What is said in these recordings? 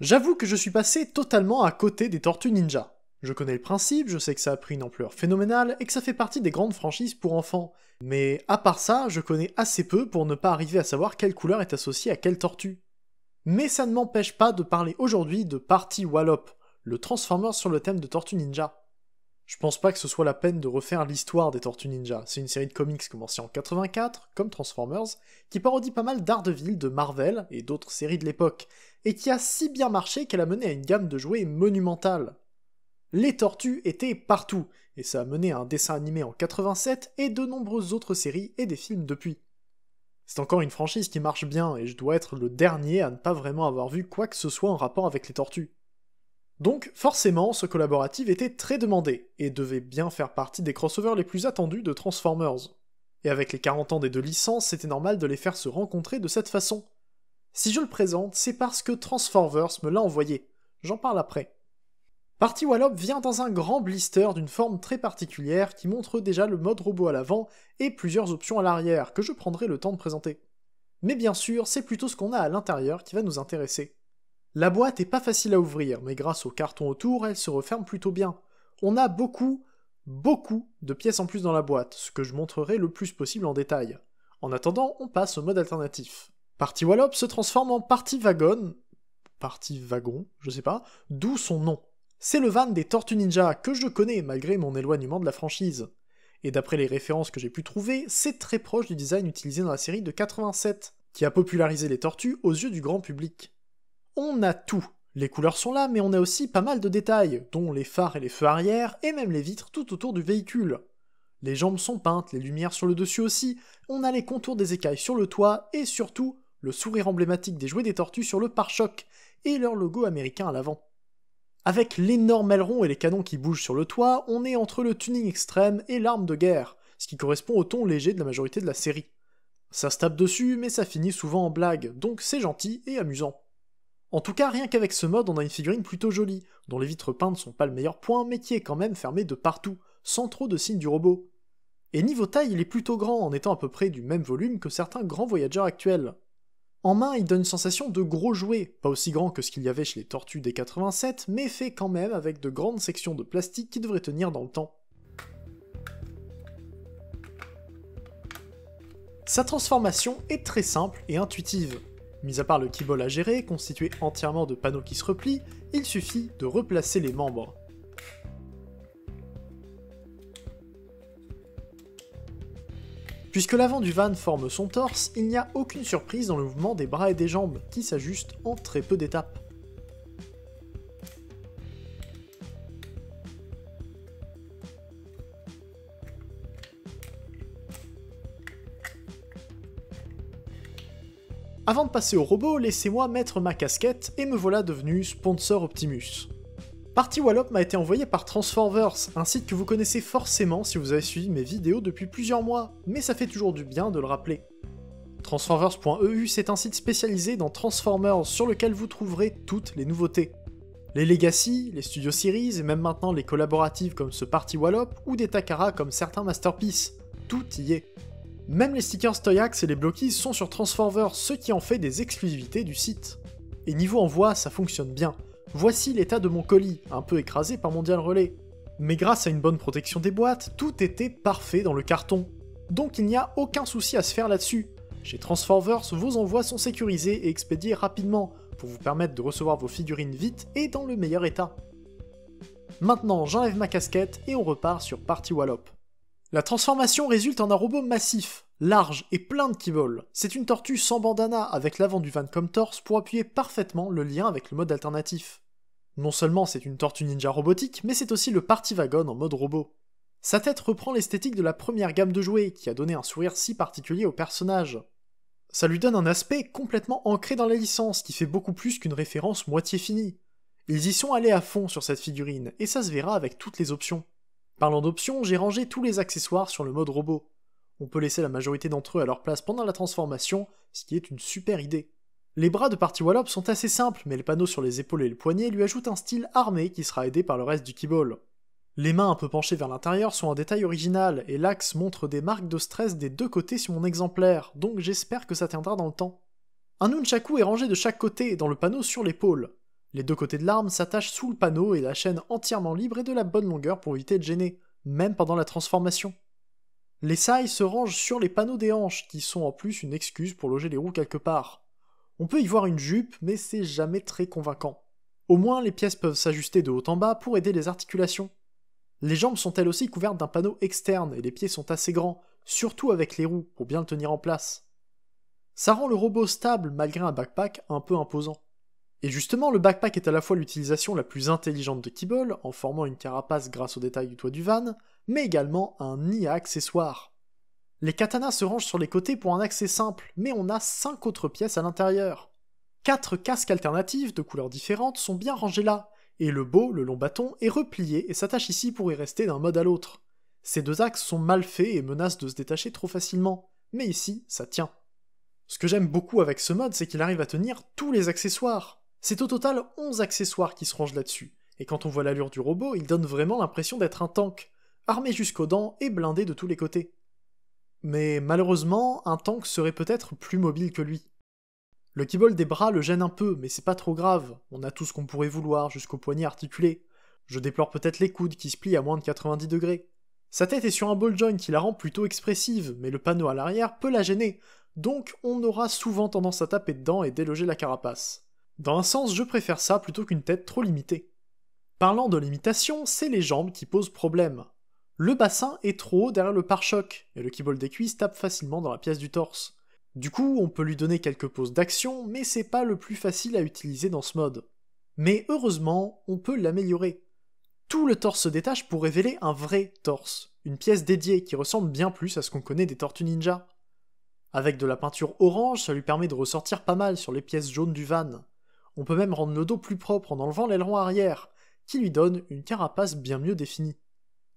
J'avoue que je suis passé totalement à côté des Tortues Ninja. Je connais le principe, je sais que ça a pris une ampleur phénoménale et que ça fait partie des grandes franchises pour enfants. Mais à part ça, je connais assez peu pour ne pas arriver à savoir quelle couleur est associée à quelle tortue. Mais ça ne m'empêche pas de parler aujourd'hui de Party Wallop, le Transformer sur le thème de Tortue Ninja. Je pense pas que ce soit la peine de refaire l'histoire des Tortues Ninja. C'est une série de comics commencée en 84, comme Transformers, qui parodie pas mal d'Ardeville, de Marvel et d'autres séries de l'époque, et qui a si bien marché qu'elle a mené à une gamme de jouets monumentale. Les tortues étaient partout, et ça a mené à un dessin animé en 87 et de nombreuses autres séries et des films depuis. C'est encore une franchise qui marche bien, et je dois être le dernier à ne pas vraiment avoir vu quoi que ce soit en rapport avec les tortues. Donc forcément, ce collaboratif était très demandé, et devait bien faire partie des crossovers les plus attendus de Transformers. Et avec les 40 ans des deux licences, c'était normal de les faire se rencontrer de cette façon. Si je le présente, c'est parce que Transformers me l'a envoyé. J'en parle après. Party Wallop vient dans un grand blister d'une forme très particulière qui montre déjà le mode robot à l'avant et plusieurs options à l'arrière que je prendrai le temps de présenter. Mais bien sûr, c'est plutôt ce qu'on a à l'intérieur qui va nous intéresser. La boîte est pas facile à ouvrir, mais grâce au carton autour, elle se referme plutôt bien. On a beaucoup, beaucoup de pièces en plus dans la boîte, ce que je montrerai le plus possible en détail. En attendant, on passe au mode alternatif. Partie Wallop se transforme en partie wagon, partie wagon, je sais pas, d'où son nom. C'est le van des Tortues Ninja que je connais malgré mon éloignement de la franchise. Et d'après les références que j'ai pu trouver, c'est très proche du design utilisé dans la série de 87, qui a popularisé les tortues aux yeux du grand public on a tout. Les couleurs sont là, mais on a aussi pas mal de détails, dont les phares et les feux arrière, et même les vitres tout autour du véhicule. Les jambes sont peintes, les lumières sur le dessus aussi, on a les contours des écailles sur le toit, et surtout, le sourire emblématique des jouets des tortues sur le pare-choc, et leur logo américain à l'avant. Avec l'énorme aileron et les canons qui bougent sur le toit, on est entre le tuning extrême et l'arme de guerre, ce qui correspond au ton léger de la majorité de la série. Ça se tape dessus, mais ça finit souvent en blague, donc c'est gentil et amusant. En tout cas, rien qu'avec ce mode, on a une figurine plutôt jolie, dont les vitres peintes sont pas le meilleur point, mais qui est quand même fermée de partout, sans trop de signes du robot. Et niveau taille, il est plutôt grand, en étant à peu près du même volume que certains grands voyageurs actuels. En main, il donne une sensation de gros jouet, pas aussi grand que ce qu'il y avait chez les tortues des 87, mais fait quand même avec de grandes sections de plastique qui devraient tenir dans le temps. Sa transformation est très simple et intuitive. Mis à part le keyboard à gérer, constitué entièrement de panneaux qui se replient, il suffit de replacer les membres. Puisque l'avant du van forme son torse, il n'y a aucune surprise dans le mouvement des bras et des jambes, qui s'ajustent en très peu d'étapes. Avant de passer au robot, laissez-moi mettre ma casquette et me voilà devenu sponsor Optimus. Party Wallop m'a été envoyé par Transformers, un site que vous connaissez forcément si vous avez suivi mes vidéos depuis plusieurs mois, mais ça fait toujours du bien de le rappeler. Transformers.eu, c'est un site spécialisé dans Transformers sur lequel vous trouverez toutes les nouveautés. Les Legacy, les Studio Series et même maintenant les collaboratives comme ce Party Wallop ou des Takara comme certains Masterpiece. Tout y est. Même les stickers Toyax et les Blockies sont sur Transformers, ce qui en fait des exclusivités du site. Et niveau envoi, ça fonctionne bien. Voici l'état de mon colis, un peu écrasé par Mondial Relay. Mais grâce à une bonne protection des boîtes, tout était parfait dans le carton. Donc il n'y a aucun souci à se faire là-dessus. Chez Transformers, vos envois sont sécurisés et expédiés rapidement pour vous permettre de recevoir vos figurines vite et dans le meilleur état. Maintenant, j'enlève ma casquette et on repart sur Party Wallop. La transformation résulte en un robot massif, large et plein de vole. C'est une tortue sans bandana avec l'avant du van comme torse pour appuyer parfaitement le lien avec le mode alternatif. Non seulement c'est une tortue ninja robotique, mais c'est aussi le party wagon en mode robot. Sa tête reprend l'esthétique de la première gamme de jouets qui a donné un sourire si particulier au personnage. Ça lui donne un aspect complètement ancré dans la licence qui fait beaucoup plus qu'une référence moitié finie. Ils y sont allés à fond sur cette figurine et ça se verra avec toutes les options. Parlant d'options, j'ai rangé tous les accessoires sur le mode robot. On peut laisser la majorité d'entre eux à leur place pendant la transformation, ce qui est une super idée. Les bras de partie Wallop sont assez simples, mais le panneau sur les épaules et le poignet lui ajoute un style armé qui sera aidé par le reste du keyball. Les mains un peu penchées vers l'intérieur sont un détail original, et l'axe montre des marques de stress des deux côtés sur mon exemplaire, donc j'espère que ça tiendra dans le temps. Un nunchaku est rangé de chaque côté dans le panneau sur l'épaule. Les deux côtés de l'arme s'attachent sous le panneau et la chaîne entièrement libre est de la bonne longueur pour éviter de gêner, même pendant la transformation. Les sailles se rangent sur les panneaux des hanches, qui sont en plus une excuse pour loger les roues quelque part. On peut y voir une jupe, mais c'est jamais très convaincant. Au moins, les pièces peuvent s'ajuster de haut en bas pour aider les articulations. Les jambes sont elles aussi couvertes d'un panneau externe et les pieds sont assez grands, surtout avec les roues pour bien le tenir en place. Ça rend le robot stable malgré un backpack un peu imposant. Et justement, le backpack est à la fois l'utilisation la plus intelligente de Kibble, en formant une carapace grâce au détail du toit du van, mais également un nid à accessoires. Les katanas se rangent sur les côtés pour un accès simple, mais on a 5 autres pièces à l'intérieur. Quatre casques alternatives de couleurs différentes sont bien rangés là, et le beau, le long bâton, est replié et s'attache ici pour y rester d'un mode à l'autre. Ces deux axes sont mal faits et menacent de se détacher trop facilement, mais ici, ça tient. Ce que j'aime beaucoup avec ce mode, c'est qu'il arrive à tenir tous les accessoires. C'est au total 11 accessoires qui se rangent là-dessus, et quand on voit l'allure du robot, il donne vraiment l'impression d'être un tank, armé jusqu'aux dents et blindé de tous les côtés. Mais malheureusement, un tank serait peut-être plus mobile que lui. Le keyboard des bras le gêne un peu, mais c'est pas trop grave, on a tout ce qu'on pourrait vouloir jusqu'aux poignets articulées. Je déplore peut-être les coudes qui se plient à moins de 90 degrés. Sa tête est sur un ball joint qui la rend plutôt expressive, mais le panneau à l'arrière peut la gêner, donc on aura souvent tendance à taper dedans et déloger la carapace. Dans un sens, je préfère ça plutôt qu'une tête trop limitée. Parlant de limitation, c'est les jambes qui posent problème. Le bassin est trop haut derrière le pare-choc, et le keyboard des cuisses tape facilement dans la pièce du torse. Du coup, on peut lui donner quelques poses d'action, mais c'est pas le plus facile à utiliser dans ce mode. Mais heureusement, on peut l'améliorer. Tout le torse se détache pour révéler un vrai torse, une pièce dédiée qui ressemble bien plus à ce qu'on connaît des tortues ninja. Avec de la peinture orange, ça lui permet de ressortir pas mal sur les pièces jaunes du van, on peut même rendre le dos plus propre en enlevant l'aileron arrière, qui lui donne une carapace bien mieux définie.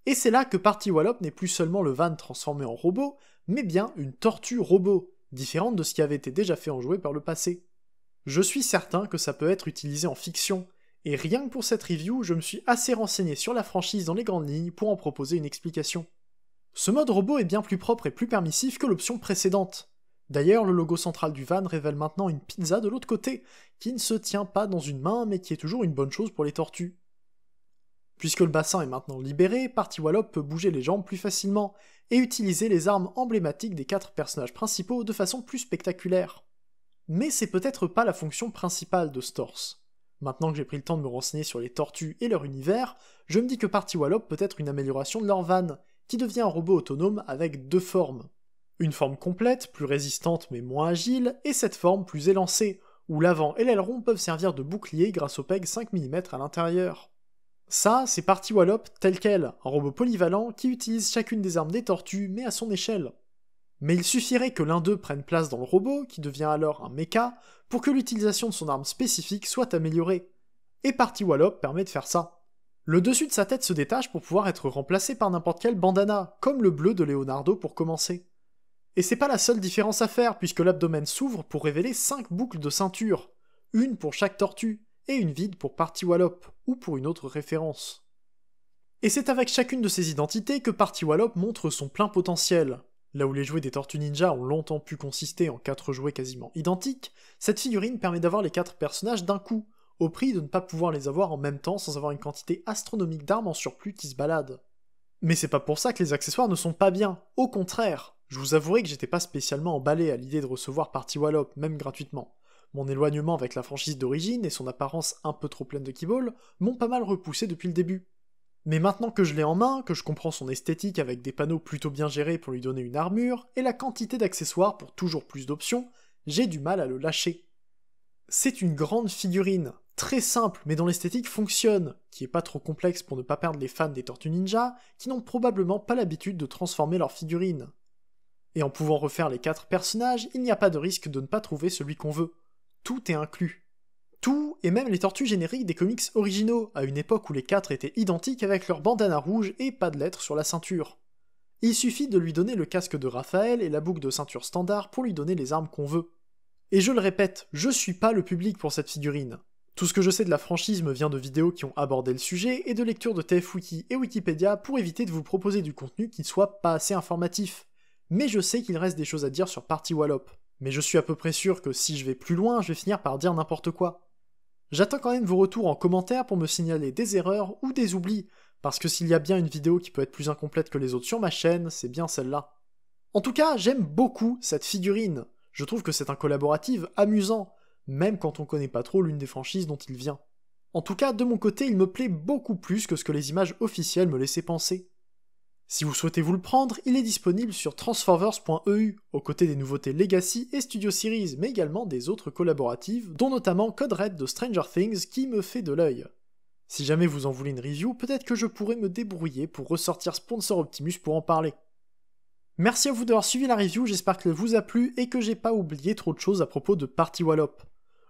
Et c'est là que Party Wallop n'est plus seulement le van transformé en robot, mais bien une tortue robot, différente de ce qui avait été déjà fait en jouer par le passé. Je suis certain que ça peut être utilisé en fiction, et rien que pour cette review, je me suis assez renseigné sur la franchise dans les grandes lignes pour en proposer une explication. Ce mode robot est bien plus propre et plus permissif que l'option précédente. D'ailleurs, le logo central du van révèle maintenant une pizza de l'autre côté, qui ne se tient pas dans une main, mais qui est toujours une bonne chose pour les tortues. Puisque le bassin est maintenant libéré, Party Wallop peut bouger les jambes plus facilement, et utiliser les armes emblématiques des quatre personnages principaux de façon plus spectaculaire. Mais c'est peut-être pas la fonction principale de Storrs. Maintenant que j'ai pris le temps de me renseigner sur les tortues et leur univers, je me dis que Party Wallop peut être une amélioration de leur van, qui devient un robot autonome avec deux formes. Une forme complète, plus résistante mais moins agile, et cette forme plus élancée, où l'avant et l'aileron peuvent servir de bouclier grâce au PEG 5 mm à l'intérieur. Ça, c'est Party Wallop tel quel, un robot polyvalent qui utilise chacune des armes des tortues, mais à son échelle. Mais il suffirait que l'un d'eux prenne place dans le robot, qui devient alors un mecha, pour que l'utilisation de son arme spécifique soit améliorée. Et Party Wallop permet de faire ça. Le dessus de sa tête se détache pour pouvoir être remplacé par n'importe quel bandana, comme le bleu de Leonardo pour commencer. Et c'est pas la seule différence à faire, puisque l'abdomen s'ouvre pour révéler 5 boucles de ceinture, une pour chaque tortue, et une vide pour Party Wallop, ou pour une autre référence. Et c'est avec chacune de ces identités que Party Wallop montre son plein potentiel. Là où les jouets des Tortues Ninja ont longtemps pu consister en 4 jouets quasiment identiques, cette figurine permet d'avoir les 4 personnages d'un coup, au prix de ne pas pouvoir les avoir en même temps sans avoir une quantité astronomique d'armes en surplus qui se baladent. Mais c'est pas pour ça que les accessoires ne sont pas bien, au contraire. Je vous avouerai que j'étais pas spécialement emballé à l'idée de recevoir Party Wallop, même gratuitement. Mon éloignement avec la franchise d'origine et son apparence un peu trop pleine de kibol m'ont pas mal repoussé depuis le début. Mais maintenant que je l'ai en main, que je comprends son esthétique avec des panneaux plutôt bien gérés pour lui donner une armure, et la quantité d'accessoires pour toujours plus d'options, j'ai du mal à le lâcher. C'est une grande figurine, très simple mais dont l'esthétique fonctionne, qui est pas trop complexe pour ne pas perdre les fans des Tortues Ninja, qui n'ont probablement pas l'habitude de transformer leurs figurines. Et en pouvant refaire les quatre personnages, il n'y a pas de risque de ne pas trouver celui qu'on veut. Tout est inclus. Tout, et même les tortues génériques des comics originaux, à une époque où les quatre étaient identiques avec leur bandana rouge et pas de lettres sur la ceinture. Il suffit de lui donner le casque de Raphaël et la boucle de ceinture standard pour lui donner les armes qu'on veut. Et je le répète, je suis pas le public pour cette figurine. Tout ce que je sais de la franchise me vient de vidéos qui ont abordé le sujet et de lectures de TFWiki et Wikipédia pour éviter de vous proposer du contenu qui ne soit pas assez informatif mais je sais qu'il reste des choses à dire sur Party Wallop. Mais je suis à peu près sûr que si je vais plus loin, je vais finir par dire n'importe quoi. J'attends quand même vos retours en commentaire pour me signaler des erreurs ou des oublis, parce que s'il y a bien une vidéo qui peut être plus incomplète que les autres sur ma chaîne, c'est bien celle-là. En tout cas, j'aime beaucoup cette figurine. Je trouve que c'est un collaboratif amusant, même quand on connaît pas trop l'une des franchises dont il vient. En tout cas, de mon côté, il me plaît beaucoup plus que ce que les images officielles me laissaient penser. Si vous souhaitez vous le prendre, il est disponible sur transformers.eu, aux côtés des nouveautés Legacy et Studio Series, mais également des autres collaboratives, dont notamment Code Red de Stranger Things qui me fait de l'œil. Si jamais vous en voulez une review, peut-être que je pourrais me débrouiller pour ressortir Sponsor Optimus pour en parler. Merci à vous d'avoir suivi la review, j'espère qu'elle vous a plu et que j'ai pas oublié trop de choses à propos de Party Wallop.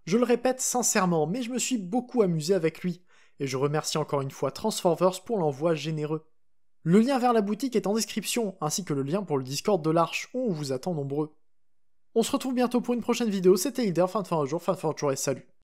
Je le répète sincèrement, mais je me suis beaucoup amusé avec lui, et je remercie encore une fois Transformers pour l'envoi généreux. Le lien vers la boutique est en description, ainsi que le lien pour le Discord de l'Arche, où on vous attend nombreux. On se retrouve bientôt pour une prochaine vidéo, c'était Hilder, fin de fin de jour, fin de fin jour et salut